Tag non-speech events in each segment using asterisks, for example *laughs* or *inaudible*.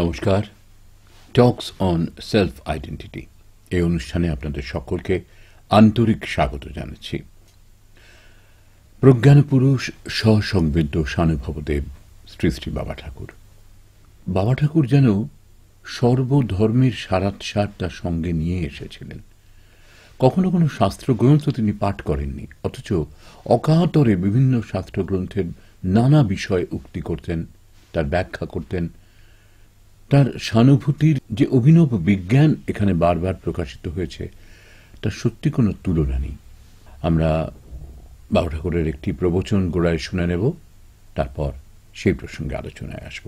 নমস্কার talks on self identity এই অনুষ্ঠানে আপনাদের সকলকে আন্তরিক স্বাগত জানাচ্ছি প্রজ্ঞানপুরুষ সসংবেদ্য সানুভবদেব শ্রী শ্রী বাবা ঠাকুর বাবা ঠাকুর যেন সর্বধর্মের সারাৎসার সার তার সঙ্গে নিয়ে এসেছিলেন কখনো কোনো শাস্ত্রগ্রন্থ তিনি পাঠ করেননি অথচ অকাতরে বিভিন্ন শাস্ত্রগ্রন্থের নানা বিষয় উক্তি করতেন তার ব্যাখ্যা করতেন তার সানুভূতির যে অভিনব বিজ্ঞান এখানে বারবার প্রকাশিত হয়েছে তার সত্যি কোনো তুলনা নেই আমরা বাবু ঠাকুরের একটি প্রবচন গোড়ায় শুনে নেব তারপর সেই প্রসঙ্গে আলোচনায় আসব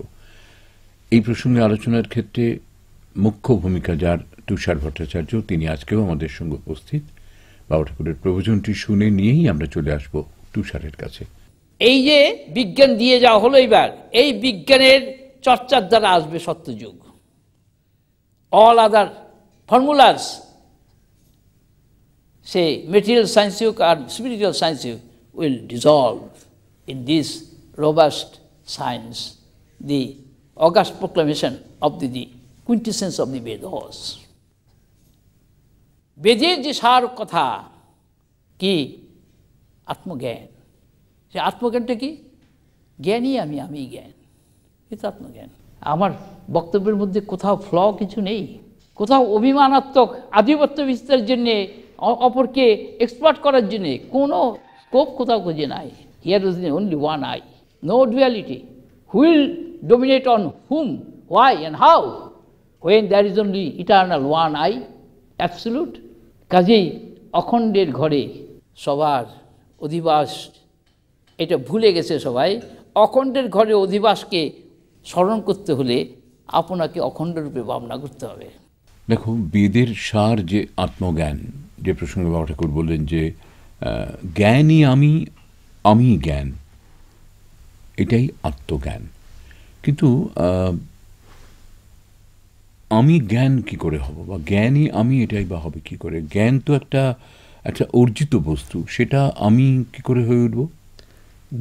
এই প্রসঙ্গে আলোচনার ক্ষেত্রে মুখ্য ভূমিকা যার তুষার ভট্টাচার্য তিনি আজকেও আমাদের সঙ্গে উপস্থিত বাবু ঠাকুরের প্রবচনটি শুনে নিয়েই আমরা চলে আসব তুষারের কাছে এই যে বিজ্ঞান দিয়ে যাওয়া হলো এইবার এই বিজ্ঞানের চর্চার দ্বারা আসবে সত্যযুগ অল আদার ফর্মুলাস সে মেটেরিয়াল সায়েন্স হোক আর স্পিরিচুয়াল সায়েন্স হোক will dissolve in this robust science the august proclamation of the the quintessence of the Vedas বেদের যে সার কথা কি আত্মজ্ঞান সে আত্মজ্ঞানটা কি জ্ঞানই আমি আমি জ্ঞান কৃতাত্ম জ্ঞান আমার বক্তব্যের মধ্যে কোথাও ফ্ল কিছু নেই কোথাও অভিমানাত্মক আধিপত্য বিস্তারের জন্যে অপরকে এক্সপার্ট করার জন্যে কোনো স্কোপ কোথাও খুঁজে নাই here is only one I know duality will dominate on whom why and how when there is only eternal one I absolute কাজেই অখণ্ডের ঘরে সবার অধিবাস এটা ভুলে গেছে সবাই অখণ্ডের ঘরে অধিবাসকে স্মরণ করতে হলে আপনাকে অখণ্ডরূপে ভাবনা করতে হবে দেখো বেদের সার যে আত্মজ্ঞান যে প্রসঙ্গে বাবা ঠাকুর বললেন যে জ্ঞানই আমি আমি জ্ঞান এটাই আত্মজ্ঞান কিন্তু আমি জ্ঞান কি করে হব বা জ্ঞানই আমি এটাই বা হবে কি করে জ্ঞান তো একটা একটা অর্জিত বস্তু সেটা আমি কি করে হয়ে উঠব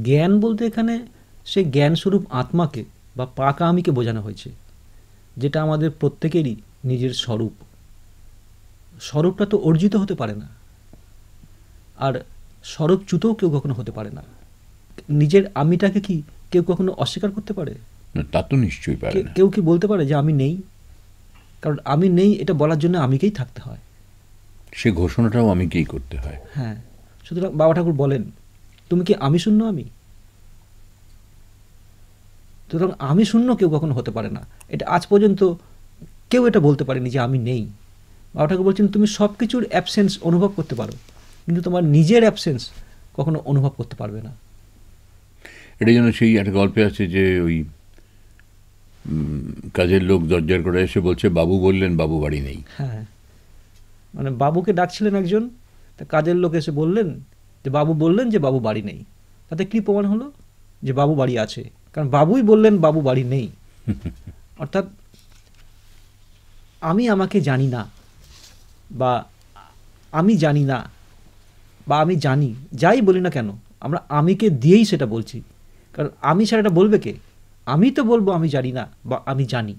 জ্ঞান বলতে এখানে সে জ্ঞানস্বরূপ আত্মাকে বা পাকা আমিকে বোঝানো হয়েছে যেটা আমাদের প্রত্যেকেরই নিজের স্বরূপ স্বরূপটা তো অর্জিত হতে পারে না আর স্বরূপচ্যুতও কেউ কখনো হতে পারে না নিজের আমিটাকে কি কেউ কখনো অস্বীকার করতে পারে না তা তো নিশ্চয়ই পারে কেউ কি বলতে পারে যে আমি নেই কারণ আমি নেই এটা বলার জন্য আমিকেই থাকতে হয় সে ঘোষণাটাও আমিকেই করতে হয় হ্যাঁ সুতরাং বাবা ঠাকুর বলেন তুমি কি আমি শূন্য আমি সুতরাং আমি শূন্য কেউ কখনো হতে পারে না এটা আজ পর্যন্ত কেউ এটা বলতে পারেনি যে আমি নেই বাবা ঠাকুর বলছেন তুমি সব কিছুর অ্যাবসেন্স অনুভব করতে পারো কিন্তু তোমার নিজের অ্যাবসেন্স কখনো অনুভব করতে পারবে না এটা যেন সেই একটা গল্পে আছে যে ওই কাজের লোক দরজার করে এসে বলছে বাবু বললেন বাবু বাড়ি নেই হ্যাঁ মানে বাবুকে ডাকছিলেন একজন তা কাজের লোক এসে বললেন যে বাবু বললেন যে বাবু বাড়ি নেই তাতে কী প্রমাণ হলো যে বাবু বাড়ি আছে কারণ বাবুই বললেন বাবু বাড়ি নেই *laughs* অর্থাৎ আমি আমাকে জানি না বা আমি জানি না বা আমি জানি যাই বলি না কেন আমরা আমিকে দিয়েই সেটা বলছি কারণ আমি সেটা এটা বলবে কে আমি তো বলবো আমি জানি না বা আমি জানি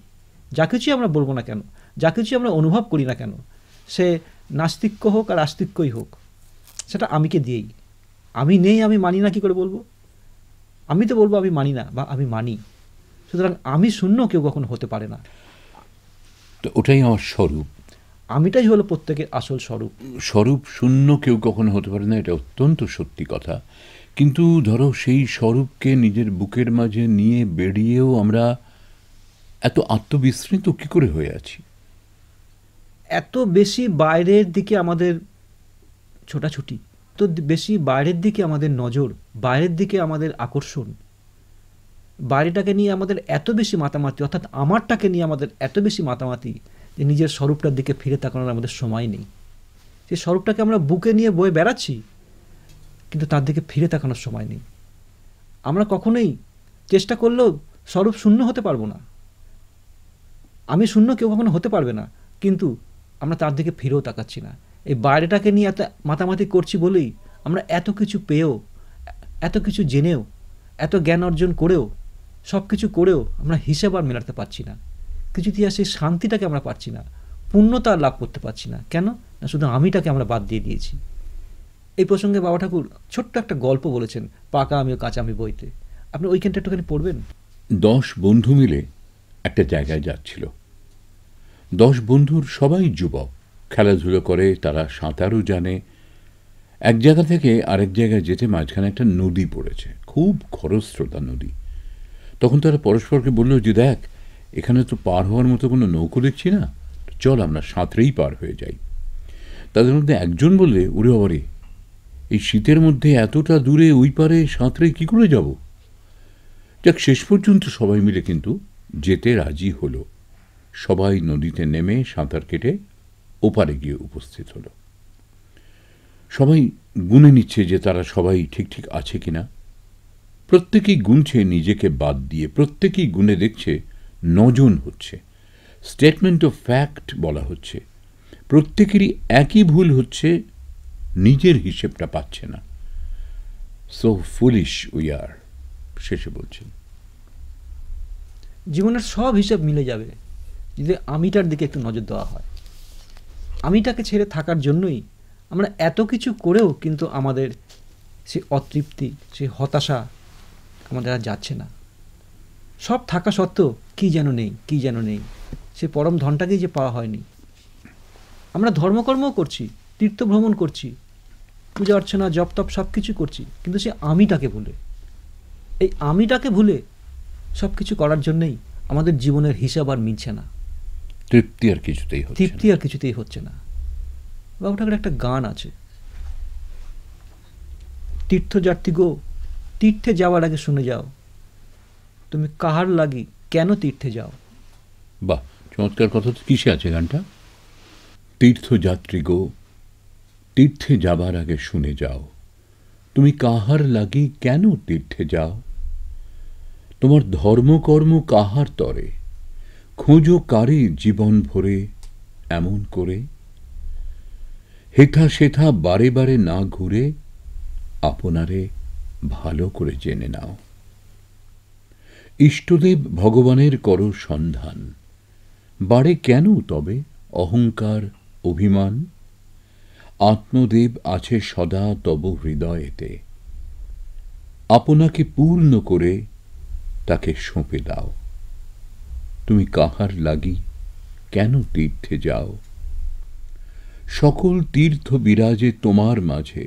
যা কিছুই আমরা বলবো না কেন যা কিছুই আমরা অনুভব করি না কেন সে নাস্তিক্য হোক আর আস্তিক্যই হোক সেটা আমিকে দিয়েই আমি নেই আমি মানি না কী করে বলবো আমি তো বলবো আমি মানি না বা আমি মানি সুতরাং আমি শূন্য কেউ কখনো হতে পারে না তো ওটাই আমার স্বরূপ আমিটাই হলো প্রত্যেকের আসল স্বরূপ স্বরূপ শূন্য কেউ কখনো হতে পারে না এটা অত্যন্ত সত্যি কথা কিন্তু ধরো সেই স্বরূপকে নিজের বুকের মাঝে নিয়ে বেরিয়েও আমরা এত আত্মবিস্মৃত কি করে হয়ে আছি এত বেশি বাইরের দিকে আমাদের ছোটাছুটি তো বেশি বাইরের দিকে আমাদের নজর বাইরের দিকে আমাদের আকর্ষণ বাইরেটাকে নিয়ে আমাদের এত বেশি মাতামাতি অর্থাৎ আমারটাকে নিয়ে আমাদের এত বেশি মাতামাতি যে নিজের স্বরূপটার দিকে ফিরে তাকানোর আমাদের সময় নেই সেই স্বরূপটাকে আমরা বুকে নিয়ে বয়ে বেড়াচ্ছি কিন্তু তার দিকে ফিরে তাকানোর সময় নেই আমরা কখনোই চেষ্টা করলেও স্বরূপ শূন্য হতে পারবো না আমি শূন্য কেউ কখনো হতে পারবে না কিন্তু আমরা তার দিকে ফিরেও তাকাচ্ছি না এই বাইরেটাকে নিয়ে এত মাতামাতি করছি বলেই আমরা এত কিছু পেয়েও এত কিছু জেনেও এত জ্ঞান অর্জন করেও সব কিছু করেও আমরা হিসেব আর মেলাতে পারছি না কিছু ইতিহাসে শান্তিটাকে আমরা পাচ্ছি না পূর্ণতা লাভ করতে পারছি না কেন না শুধু আমিটাকে আমরা বাদ দিয়ে দিয়েছি এই প্রসঙ্গে বাবা ঠাকুর ছোট্ট একটা গল্প বলেছেন পাকা আমিও কাঁচা আমি বইতে আপনি ওইখানটা একটুখানি পড়বেন দশ বন্ধু মিলে একটা জায়গায় যাচ্ছিল দশ বন্ধুর সবাই যুবক খেলাধুলো করে তারা সাঁতারও জানে এক জায়গা থেকে আরেক জায়গায় যেতে মাঝখানে একটা নদী পড়েছে খুব খরস্রোতা নদী তখন তারা পরস্পরকে বলল যে দেখ এখানে তো পার হওয়ার মতো কোনো নৌকো দেখছি না চল আমরা সাঁতরেই পার হয়ে যাই তাদের মধ্যে একজন বললে উড়ে অরে এই শীতের মধ্যে এতটা দূরে ওই পারে সাঁতরে কী করে যাব যাক শেষ পর্যন্ত সবাই মিলে কিন্তু যেতে রাজি হলো সবাই নদীতে নেমে সাঁতার কেটে ওপারে গিয়ে উপস্থিত হল সবাই গুনে নিচ্ছে যে তারা সবাই ঠিক ঠিক আছে কিনা প্রত্যেকেই গুনছে নিজেকে বাদ দিয়ে প্রত্যেকেই গুনে দেখছে নজন হচ্ছে স্টেটমেন্ট অফ ফ্যাক্ট বলা হচ্ছে প্রত্যেকেরই একই ভুল হচ্ছে নিজের হিসেবটা পাচ্ছে না সো ফুলিশ উই আর শেষে বলছেন জীবনের সব হিসেব মিলে যাবে যদি আমিটার দিকে একটু নজর দেওয়া হয় আমিটাকে ছেড়ে থাকার জন্যই আমরা এত কিছু করেও কিন্তু আমাদের সেই অতৃপ্তি সেই হতাশা আমাদের আর যাচ্ছে না সব থাকা সত্ত্বেও কী যেন নেই কী যেন নেই সে পরম ধনটাকেই যে পাওয়া হয়নি আমরা ধর্মকর্মও করছি তীর্থ ভ্রমণ করছি পূজা অর্চনা জপ তপ সব কিছু করছি কিন্তু সে আমিটাকে ভুলে এই আমিটাকে ভুলে সব কিছু করার জন্যেই আমাদের জীবনের হিসাব আর মিলছে না তৃপ্তি আর কিছুতেই হচ্ছে তৃপ্তি আর কিছুতেই হচ্ছে না বাবু ওটা একটা গান আছে তীর্থযাত্রী গো তীর্থে যাওয়ার আগে শুনে যাও তুমি কাহার লাগি কেন তীর্থে যাও বাহ চমৎকার কথা তো কিসে আছে গানটা তীর্থযাত্রী গো তীর্থে যাবার আগে শুনে যাও তুমি কাহার লাগি কেন তীর্থে যাও তোমার ধর্মকর্ম কাহার তরে খোঁজো কারে জীবন ভরে এমন করে হেথা সেথা বারে বারে না ঘুরে আপনারে ভালো করে জেনে নাও ইষ্টদেব ভগবানের কর সন্ধান বাড়ে কেন তবে অহংকার অভিমান আত্মদেব আছে সদা তব হৃদয়েতে আপনাকে পূর্ণ করে তাকে সঁপে দাও তুমি কাহার লাগি কেন তীর্থে যাও সকল তীর্থ বিরাজে তোমার মাঝে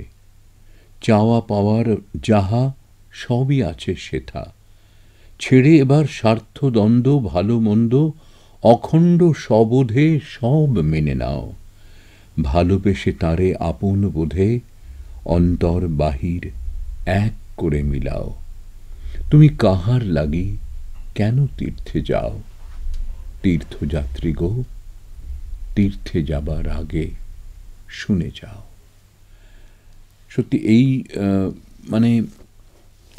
চাওয়া পাওয়ার যাহা সবই আছে সেথা ছেড়ে এবার দ্বন্দ্ব ভালো মন্দ অখণ্ড সবোধে সব মেনে নাও ভালোবেসে তারে আপন বোধে অন্তর বাহির এক করে মিলাও তুমি কাহার লাগি কেন তীর্থে যাও তীর্থযাত্রী গো তীর্থে যাবার আগে শুনে যাও সত্যি এই মানে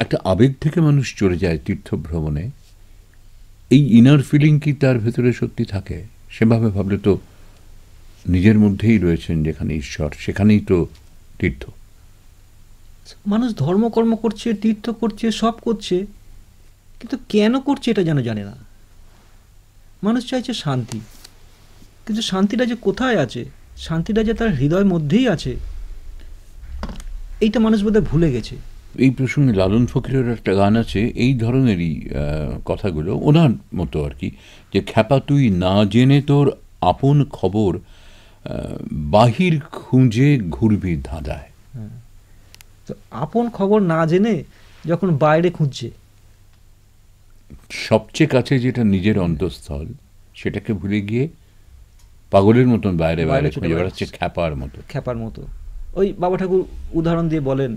একটা আবেগ থেকে মানুষ চলে যায় তীর্থভ্রমণে এই ইনার ফিলিং কি তার ভেতরে সত্যি থাকে সেভাবে ভাবলে তো নিজের মধ্যেই রয়েছেন যেখানে ঈশ্বর সেখানেই তো তীর্থ মানুষ ধর্মকর্ম করছে তীর্থ করছে সব করছে কিন্তু কেন করছে এটা যেন জানে না মানুষ চাইছে শান্তি কিন্তু শান্তিটা যে কোথায় আছে শান্তিটা যে তার হৃদয় মধ্যেই আছে এইটা মানুষ বোধহয় ভুলে গেছে এই প্রসঙ্গে লালন ফকিরের একটা গান আছে এই ধরনেরই কথাগুলো ওনার মতো আর কি যে খ্যাপা তুই না জেনে তোর আপন খবর বাহির খুঁজে ঘুরবি ধাঁধায় হ্যাঁ। তো আপন খবর না জেনে যখন বাইরে খুঁজছে সবচেয়ে কাছে যেটা নিজের অন্তঃস্থল সেটাকে ভুলে গিয়ে পাগলের মতন বাইরে বাইরে খুঁজে বেড়াচ্ছে খ্যাপার মতো খ্যাপার মতো ওই বাবা ঠাকুর উদাহরণ দিয়ে বলেন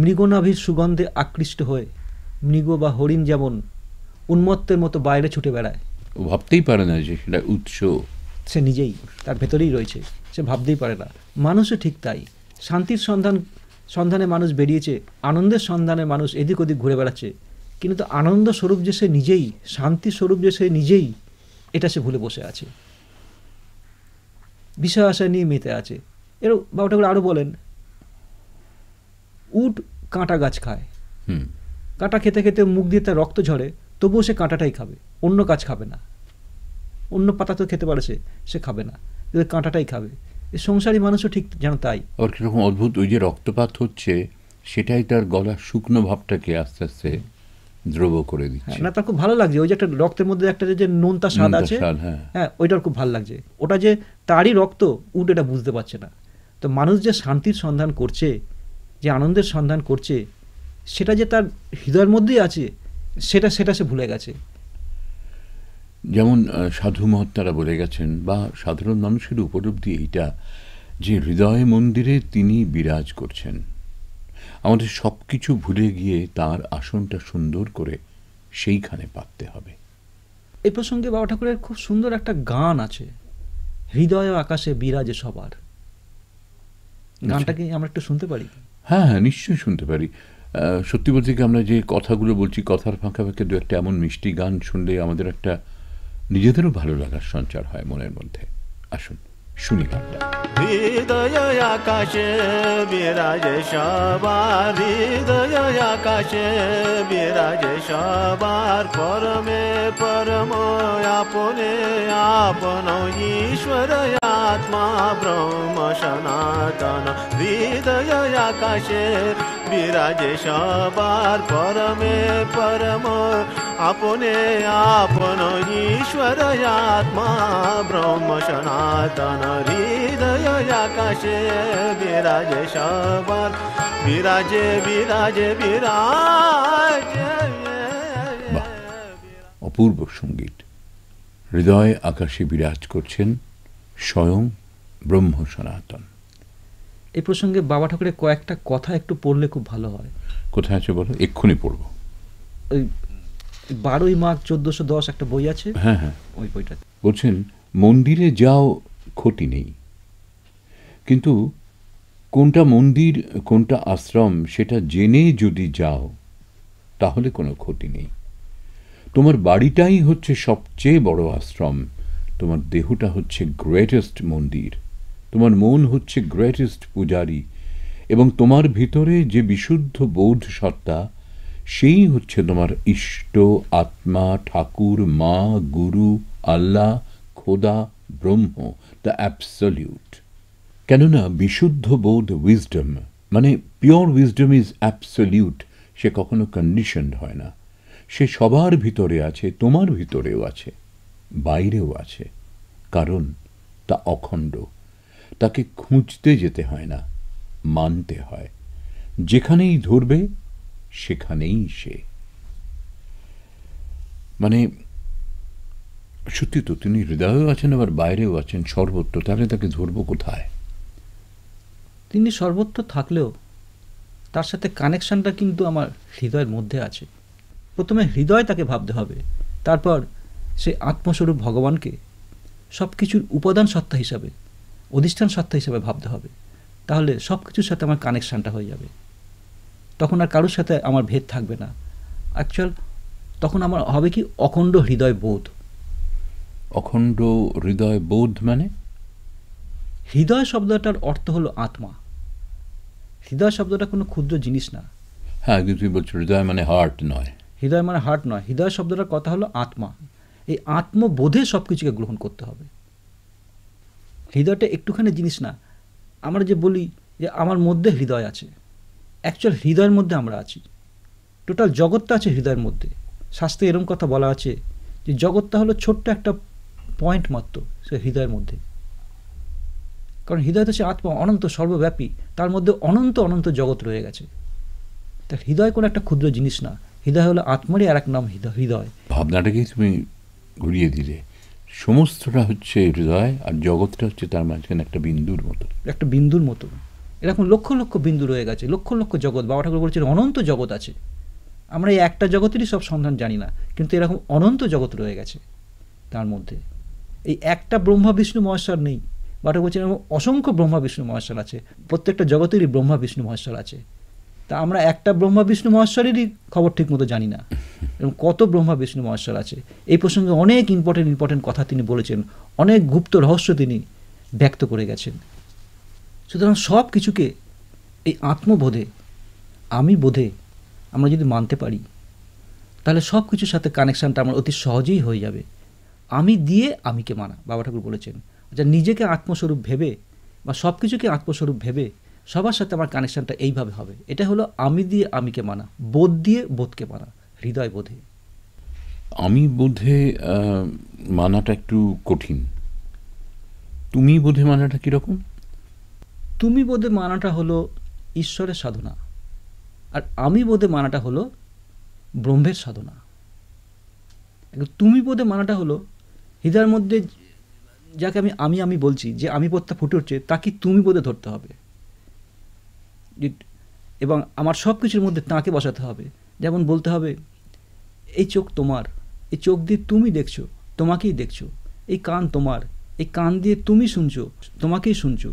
মৃগনাভির সুগন্ধে আকৃষ্ট হয়ে মৃগ বা হরিণ যেমন উন্মত্তের মতো বাইরে ছুটে বেড়ায় ও ভাবতেই পারে না যে সেটা উৎস সে নিজেই তার ভেতরেই রয়েছে সে ভাবতেই পারে না মানুষও ঠিক তাই শান্তির সন্ধান সন্ধানে মানুষ বেরিয়েছে আনন্দের সন্ধানে মানুষ এদিক ওদিক ঘুরে বেড়াচ্ছে কিন্তু আনন্দ স্বরূপ যে সে নিজেই শান্তি স্বরূপ যে সে নিজেই এটা সে ভুলে বসে আছে বিষয় আশা নিয়ে মেতে আছে এর বাবা ঠাকুর আরও বলেন উট কাঁটা গাছ খায় কাঁটা খেতে খেতে মুখ দিয়ে তার রক্ত ঝরে তবুও সে কাঁটাটাই খাবে অন্য কাজ খাবে না অন্য পাতা তো খেতে পারে সে সে খাবে না কিন্তু কাঁটাটাই খাবে এই সংসারী মানুষও ঠিক যেন তাই আবার কীরকম অদ্ভুত ওই যে রক্তপাত হচ্ছে সেটাই তার গলার শুকনো ভাবটাকে আস্তে আস্তে দ্রব করে দিচ্ছে হ্যাঁ, না তার খুব ভালো লাগছে ওই যে একটা রক্তের মধ্যে একটা যে নোনতা স্বাদ আছে হ্যাঁ।, হ্যাঁ ওইটার খুব ভালো লাগছে ওটা যে তারই রক্ত উট এটা বুঝতে পারছে না তো মানুষ যে শান্তির সন্ধান করছে যে আনন্দের সন্ধান করছে সেটা যে তার হৃদয়ের মধ্যেই আছে সেটা সেটা সে ভুলে গেছে যেমন সাধু মহাত্মারা বলে গেছেন বা সাধারণ মানুষের উপলব্ধি এইটা যে হৃদয় মন্দিরে তিনি বিরাজ করছেন আমাদের সব কিছু ভুলে গিয়ে তার আসনটা সুন্দর করে সেইখানে পাততে হবে এ প্রসঙ্গে বাবা ঠাকুরের খুব সুন্দর একটা গান আছে হৃদয় আকাশে বিরাজে সবার আচ্ছা। গানটাকে আমরা একটু শুনতে পারি হ্যাঁ হ্যাঁ নিশ্চয়ই শুনতে পারি সত্যি বলতে কি আমরা যে কথাগুলো বলছি কথার ফাঁকা ফাঁকে দু একটা এমন মিষ্টি গান শুনলে আমাদের একটা নিজেদেরও ভালো লাগার সঞ্চার হয় মনের মধ্যে আসুন शून्यकांड हृदय आकाशे विराजे सवार हृदय आकाशे विराजे सवार परमे परम आपने आपन ईश्वर आत्मा ब्रह्म सनातन हृदय आकाशे विराजे सवार परमे परम आपने आप शनो ईश्वरयात्मा ब्रह्म सनातन हृदययाकाशे विराजे शबल অপূর্ব সঙ্গীত হৃদয় আকাশে বিরাজ করছেন স্বয়ং ব্রহ্ম সনাতন এ প্রসঙ্গে বাবা ঠাকুরের কয়েকটা কথা একটু পড়লে খুব ভালো হয় কোথায় আছে বলো এক্ষুনি পড়ব ওই বারোই মার্চ চোদ্দশো দশ একটা বই আছে হ্যাঁ হ্যাঁ ওই বইটা বলছেন মন্দিরে যাও ক্ষতি নেই কিন্তু কোনটা মন্দির কোনটা আশ্রম সেটা জেনে যদি যাও তাহলে কোনো ক্ষতি নেই তোমার বাড়িটাই হচ্ছে সবচেয়ে বড় আশ্রম তোমার দেহটা হচ্ছে গ্রেটেস্ট মন্দির তোমার মন হচ্ছে গ্রেটেস্ট পূজারী এবং তোমার ভিতরে যে বিশুদ্ধ বৌদ্ধ সত্তা সেই হচ্ছে তোমার ইষ্ট আত্মা ঠাকুর মা গুরু আল্লাহ খোদা ব্রহ্ম দ্য অ্যাপসলিউট কেননা বিশুদ্ধ বোধ উইজডম মানে পিওর উইজডম ইজ অ্যাবসলিউট সে কখনো কন্ডিশনড হয় না সে সবার ভিতরে আছে তোমার ভিতরেও আছে বাইরেও আছে কারণ তা অখণ্ড তাকে খুঁজতে যেতে হয় না মানতে হয় যেখানেই ধরবে সেখানেই সে মানে সত্যি তো তিনি হৃদয়েও আছেন আবার বাইরেও আছেন সর্বত্র তাহলে তাকে ধরবো কোথায় তিনি সর্বত্র থাকলেও তার সাথে কানেকশনটা কিন্তু আমার হৃদয়ের মধ্যে আছে প্রথমে হৃদয় তাকে ভাবতে হবে তারপর সে আত্মস্বরূপ ভগবানকে সব কিছুর উপাদান সত্তা হিসাবে অধিষ্ঠান সত্তা হিসাবে ভাবতে হবে তাহলে সব কিছুর সাথে আমার কানেকশানটা হয়ে যাবে তখন আর কারোর সাথে আমার ভেদ থাকবে না অ্যাকচুয়াল তখন আমার হবে কি অখণ্ড হৃদয় বোধ অখণ্ড হৃদয় বোধ মানে হৃদয় শব্দটার অর্থ হলো আত্মা হৃদয় শব্দটা কোনো ক্ষুদ্র জিনিস না হ্যাঁ তুমি বলছো হৃদয় মানে হার্ট নয় হৃদয় মানে হার্ট নয় হৃদয় শব্দটার কথা হলো আত্মা এই আত্মবোধে সব কিছুকে গ্রহণ করতে হবে হৃদয়টা একটুখানি জিনিস না আমরা যে বলি যে আমার মধ্যে হৃদয় আছে অ্যাকচুয়াল হৃদয়ের মধ্যে আমরা আছি টোটাল জগৎটা আছে হৃদয়ের মধ্যে শাস্ত্রে এরম কথা বলা আছে যে জগৎটা হলো ছোট্ট একটা পয়েন্ট মাত্র সে হৃদয়ের মধ্যে কারণ হৃদয় তো সে আত্মা অনন্ত সর্বব্যাপী তার মধ্যে অনন্ত অনন্ত জগৎ রয়ে গেছে তা হৃদয় কোনো একটা ক্ষুদ্র জিনিস না হৃদয় হলো আত্মারই আর এক নাম হৃদয় হৃদয় ভাবনাটাকেই তুমি ঘুরিয়ে দিলে সমস্তটা হচ্ছে হৃদয় আর জগৎটা হচ্ছে তার মাঝখানে একটা বিন্দুর মতো একটা বিন্দুর মতো এরকম লক্ষ লক্ষ বিন্দু রয়ে গেছে লক্ষ লক্ষ জগৎ বাবা ঠাকুর বলেছেন অনন্ত জগৎ আছে আমরা এই একটা জগতেরই সব সন্ধান জানি না কিন্তু এরকম অনন্ত জগৎ রয়ে গেছে তার মধ্যে এই একটা ব্রহ্মা বিষ্ণু মহেশ্বর নেই ঠাকুর বলছেন অসংখ্য ব্রহ্মা বিষ্ণু মহেশ্বর আছে প্রত্যেকটা জগতেরই ব্রহ্মা বিষ্ণু মহেশ্বর আছে তা আমরা একটা ব্রহ্মা বিষ্ণু মহেশ্বরেরই খবর ঠিকমতো জানি না এবং কত ব্রহ্মা বিষ্ণু মহেশ্বর আছে এই প্রসঙ্গে অনেক ইম্পর্টেন্ট ইম্পর্টেন্ট কথা তিনি বলেছেন অনেক গুপ্ত রহস্য তিনি ব্যক্ত করে গেছেন সুতরাং সব কিছুকে এই আত্মবোধে আমি বোধে আমরা যদি মানতে পারি তাহলে সব কিছুর সাথে কানেকশানটা আমার অতি সহজেই হয়ে যাবে আমি দিয়ে আমিকে মানা বাবা ঠাকুর বলেছেন আচ্ছা নিজেকে আত্মস্বরূপ ভেবে বা সব কিছুকে আত্মস্বরূপ ভেবে সবার সাথে আমার কানেকশানটা এইভাবে হবে এটা হলো আমি দিয়ে আমিকে মানা বোধ দিয়ে বোধকে মানা হৃদয় বোধে আমি বোধে মানাটা একটু কঠিন তুমি বোধে মানাটা কীরকম তুমি বোধে মানাটা হলো ঈশ্বরের সাধনা আর আমি বোধে মানাটা হলো ব্রহ্মের সাধনা তুমি বোধে মানাটা হলো হৃদয়ের মধ্যে যাকে আমি আমি আমি বলছি যে আমি পথটা ফুটে উঠছে তাকে তুমি বোধে ধরতে হবে এবং আমার সব কিছুর মধ্যে তাঁকে বসাতে হবে যেমন বলতে হবে এই চোখ তোমার এই চোখ দিয়ে তুমি দেখছো তোমাকেই দেখছো এই কান তোমার এই কান দিয়ে তুমি শুনছো তোমাকেই শুনছো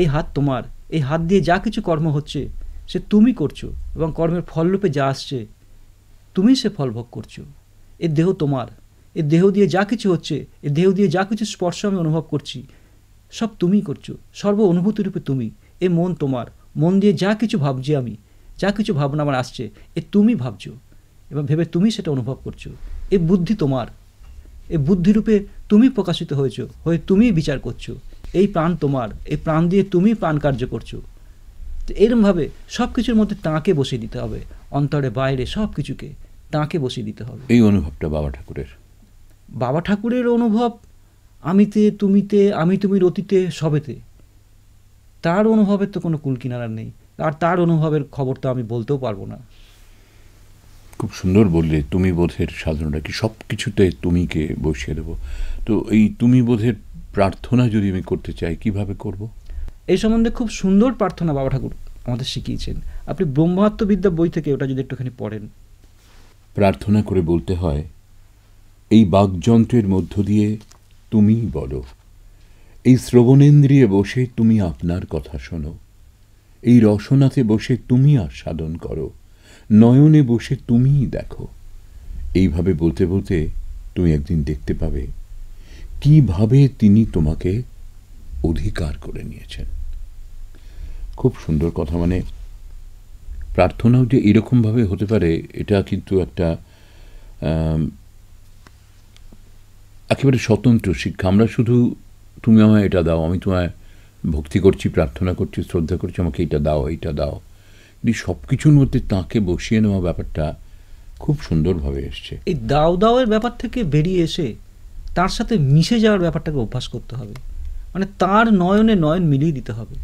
এই হাত তোমার এই হাত দিয়ে যা কিছু কর্ম হচ্ছে সে তুমি করছো এবং কর্মের ফলরূপে যা আসছে তুমি সে ফল ভোগ করছো এ দেহ তোমার এ দেহ দিয়ে যা কিছু হচ্ছে এ দেহ দিয়ে যা কিছু স্পর্শ আমি অনুভব করছি সব তুমি করছো সর্ব অনুভূতিরূপে তুমি এ মন তোমার মন দিয়ে যা কিছু ভাবছি আমি যা কিছু ভাবনা আমার আসছে এ তুমি ভাবছো এবং ভেবে তুমি সেটা অনুভব করছো এ বুদ্ধি তোমার এ বুদ্ধিরূপে তুমি প্রকাশিত হয়েছো হয়ে তুমি বিচার করছো এই প্রাণ তোমার এই প্রাণ দিয়ে তুমি প্রাণ কার্য করছো তো এরমভাবে সব কিছুর মধ্যে তাঁকে বসিয়ে দিতে হবে অন্তরে বাইরে সব কিছুকে তাঁকে বসিয়ে দিতে হবে এই অনুভবটা বাবা ঠাকুরের বাবা ঠাকুরের অনুভব আমিতে তুমিতে আমি তুমির অতীতে সবেতে তার অনুভবের তো কোনো কুল নেই আর তার অনুভবের খবর তো আমি বলতেও পারবো না খুব সুন্দর বললে তুমি বোধের সাধনাটা কি সব কিছুতে তুমিকে বসিয়ে দেবো তো এই তুমি বোধের প্রার্থনা যদি আমি করতে চাই কিভাবে করব এই সম্বন্ধে খুব সুন্দর প্রার্থনা বাবা ঠাকুর আমাদের শিখিয়েছেন আপনি ব্রহ্মাত্মবিদ্যা বই থেকে ওটা যদি একটুখানি পড়েন প্রার্থনা করে বলতে হয় এই বাকযন্ত্রের মধ্য দিয়ে তুমি বলো এই শ্রবণেন্দ্রিয়ে বসে তুমি আপনার কথা শোনো এই রসনাতে বসে তুমি আস্বাদন করো নয়নে বসে তুমিই দেখো এইভাবে বলতে বলতে তুমি একদিন দেখতে পাবে কিভাবে তিনি তোমাকে অধিকার করে নিয়েছেন খুব সুন্দর কথা মানে প্রার্থনাও যে এরকমভাবে হতে পারে এটা কিন্তু একটা একেবারে স্বতন্ত্র শিক্ষা আমরা শুধু তুমি আমায় এটা দাও আমি তোমায় ভক্তি করছি প্রার্থনা করছি শ্রদ্ধা করছি আমাকে এটা দাও এটা দাও কিন্তু সব কিছুর মধ্যে তাঁকে বসিয়ে নেওয়া ব্যাপারটা খুব সুন্দরভাবে এসছে এই দাও দাওয়ের ব্যাপার থেকে বেরিয়ে এসে তার সাথে মিশে যাওয়ার ব্যাপারটাকে অভ্যাস করতে হবে মানে তার নয়নে নয়ন মিলিয়ে দিতে হবে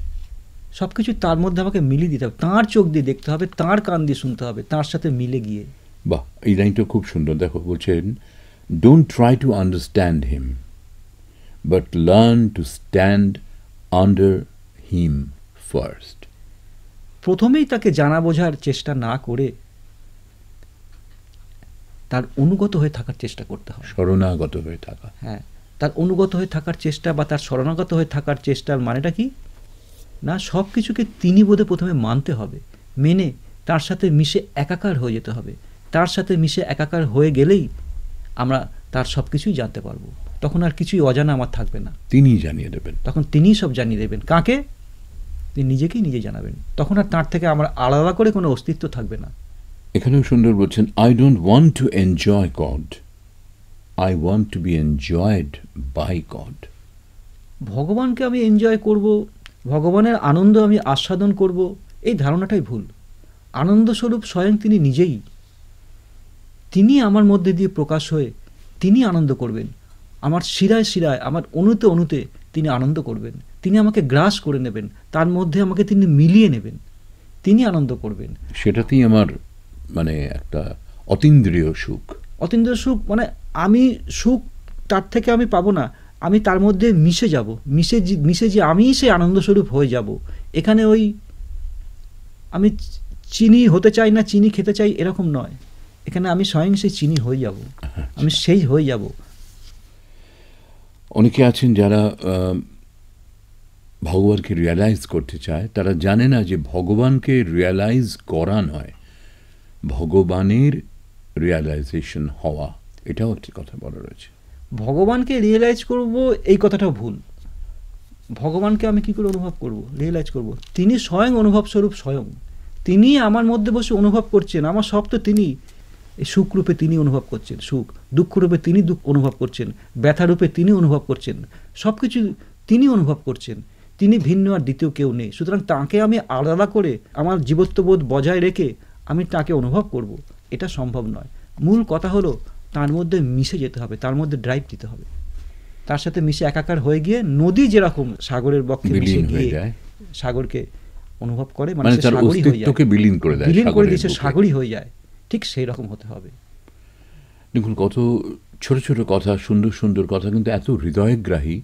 সব কিছু তার মধ্যে আমাকে মিলিয়ে দিতে হবে তাঁর চোখ দিয়ে দেখতে হবে তার কান দিয়ে শুনতে হবে তার সাথে মিলে গিয়ে বাহ এই লাইনটা খুব সুন্দর দেখো বলছেন don't try to understand him but learn to stand under him first প্রথমেই তাকে জানা বোঝার চেষ্টা না করে তার অনুগত হয়ে থাকার চেষ্টা করতে হবে শরণাগত হয়ে থাকা হ্যাঁ তার অনুগত হয়ে থাকার চেষ্টা বা তার শরণাগত হয়ে থাকার চেষ্টার মানেটা কি না সব কিছুকে তিনি বোধে প্রথমে মানতে হবে মেনে তার সাথে মিশে একাকার হয়ে যেতে হবে তার সাথে মিশে একাকার হয়ে গেলেই আমরা তার সব কিছুই জানতে পারবো তখন আর কিছুই অজানা আমার থাকবে না তিনি জানিয়ে দেবেন তখন তিনিই সব জানিয়ে দেবেন কাকে তিনি নিজেকেই নিজে জানাবেন তখন আর তার থেকে আমার আলাদা করে কোনো অস্তিত্ব থাকবে না এখানেও সুন্দর বলছেন I don't want to enjoy God I want to be enjoyed by God ভগবানকে আমি এনজয় করব ভগবানের আনন্দ আমি আস্বাদন করব এই ধারণাটাই ভুল আনন্দস্বরূপ স্বয়ং তিনি নিজেই তিনি আমার মধ্যে দিয়ে প্রকাশ হয়ে তিনি আনন্দ করবেন আমার শিরায় শিরায় আমার অণুতে অণুতে তিনি আনন্দ করবেন তিনি আমাকে গ্রাস করে নেবেন তার মধ্যে আমাকে তিনি মিলিয়ে নেবেন তিনি আনন্দ করবেন সেটাতেই আমার মানে একটা অতীন্দ্রিয় সুখ অতীন্দ্রিয় সুখ মানে আমি সুখ তার থেকে আমি পাবো না আমি তার মধ্যে মিশে যাব মিশে মিশে যে আমি সে আনন্দস্বরূপ হয়ে যাব এখানে ওই আমি চিনি হতে চাই না চিনি খেতে চাই এরকম নয় এখানে আমি স্বয়ং সেই চিনি হয়ে যাব আমি আচ্ছা। সেই হয়ে যাব অনেকে আছেন যারা ভগবানকে রিয়ালাইজ করতে চায় তারা জানে না যে ভগবানকে রিয়ালাইজ করা নয় ভগবানের রিয়ালাইজেশন হওয়া এটাও একটি কথা বলা রয়েছে ভগবানকে রিয়েলাইজ করব এই কথাটাও ভুল ভগবানকে আমি কী করে অনুভব করব রিয়েলাইজ করব তিনি স্বয়ং অনুভব স্বরূপ স্বয়ং তিনি আমার মধ্যে বসে অনুভব করছেন আমার সব তো তিনি সুখরূপে তিনি অনুভব করছেন সুখ দুঃখরূপে তিনি দুঃখ অনুভব করছেন ব্যথারূপে তিনি অনুভব করছেন সব কিছু তিনি অনুভব করছেন তিনি ভিন্ন আর দ্বিতীয় কেউ নেই সুতরাং তাঁকে আমি আলাদা করে আমার জীবত্ববোধ বজায় রেখে আমি তাকে অনুভব করব এটা সম্ভব নয় মূল কথা হলো তার মধ্যে মিশে যেতে হবে তার মধ্যে ড্রাইভ দিতে হবে তার সাথে মিশে একাকার হয়ে গিয়ে নদী যেরকম সাগরের বক্ষে মিশে গিয়ে সাগরকে অনুভব করে মানে, মানে সাগরই হয়ে যায় বিলীন করে দেয় বিলীন করে দিয়ে সাগরই হয়ে যায় ঠিক সেই রকম হতে হবে দেখুন কত ছোট ছোট কথা সুন্দর সুন্দর কথা কিন্তু এত হৃদয়গ্রাহী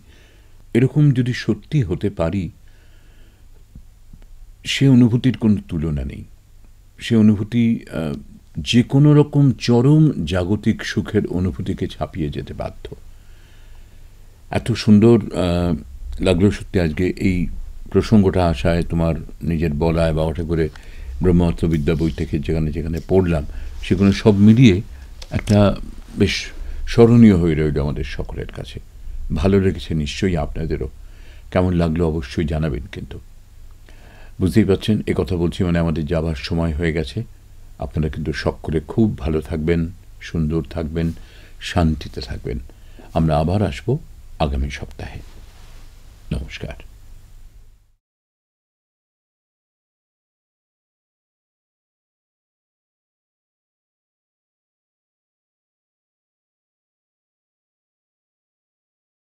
এরকম যদি সত্যি হতে পারি সে অনুভূতির কোনো তুলনা নেই সে অনুভূতি যে কোনো রকম চরম জাগতিক সুখের অনুভূতিকে ছাপিয়ে যেতে বাধ্য এত সুন্দর লাগলো সত্যি আজকে এই প্রসঙ্গটা আসায় তোমার নিজের বলায় বা ওটা করে ব্রহ্মত্ব বিদ্যা বই থেকে যেখানে যেখানে পড়লাম সেগুলো সব মিলিয়ে একটা বেশ স্মরণীয় হয়ে রইল আমাদের সকলের কাছে ভালো লেগেছে নিশ্চয়ই আপনাদেরও কেমন লাগলো অবশ্যই জানাবেন কিন্তু বুঝতেই পারছেন কথা বলছি মানে আমাদের যাবার সময় হয়ে গেছে আপনারা কিন্তু সকলে খুব ভালো থাকবেন সুন্দর থাকবেন শান্তিতে থাকবেন আমরা আবার আসব আগামী সপ্তাহে নমস্কার